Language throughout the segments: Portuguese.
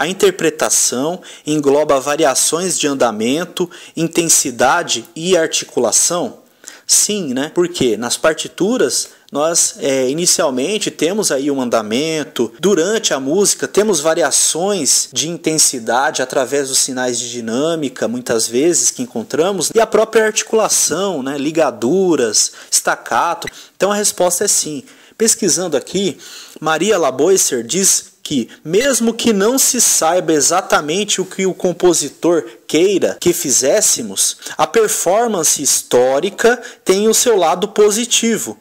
A interpretação engloba variações de andamento, intensidade e articulação? Sim, né? Porque nas partituras nós é, inicialmente temos aí um andamento, durante a música temos variações de intensidade através dos sinais de dinâmica, muitas vezes que encontramos, e a própria articulação, né, ligaduras, staccato. Então a resposta é sim. Pesquisando aqui, Maria Laboisser diz que, mesmo que não se saiba exatamente o que o compositor queira que fizéssemos, a performance histórica tem o seu lado positivo.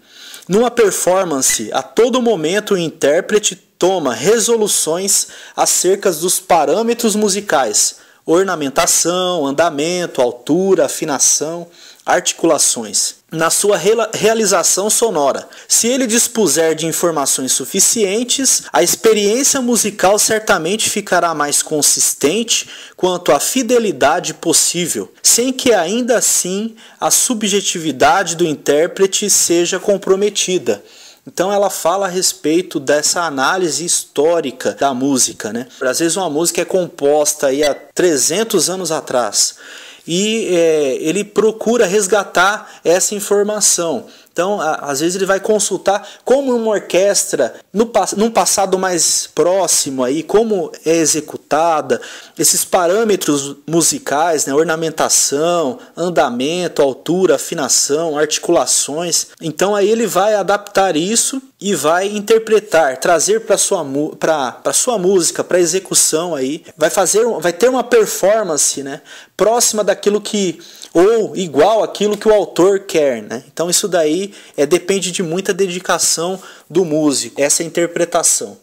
Numa performance, a todo momento o intérprete toma resoluções acerca dos parâmetros musicais, ornamentação, andamento, altura, afinação, articulações na sua realização sonora. Se ele dispuser de informações suficientes, a experiência musical certamente ficará mais consistente quanto à fidelidade possível, sem que ainda assim a subjetividade do intérprete seja comprometida. Então ela fala a respeito dessa análise histórica da música, né? Às vezes uma música é composta aí há 300 anos atrás e é, ele procura resgatar essa informação. Então, às vezes ele vai consultar como uma orquestra no num passado mais próximo aí, como é executada, esses parâmetros musicais, né, ornamentação, andamento, altura, afinação, articulações. Então aí ele vai adaptar isso e vai interpretar, trazer para sua para sua música, para execução aí, vai fazer, vai ter uma performance, né, próxima daquilo que ou igual aquilo que o autor quer, né? Então isso daí é, depende de muita dedicação do músico, essa é interpretação.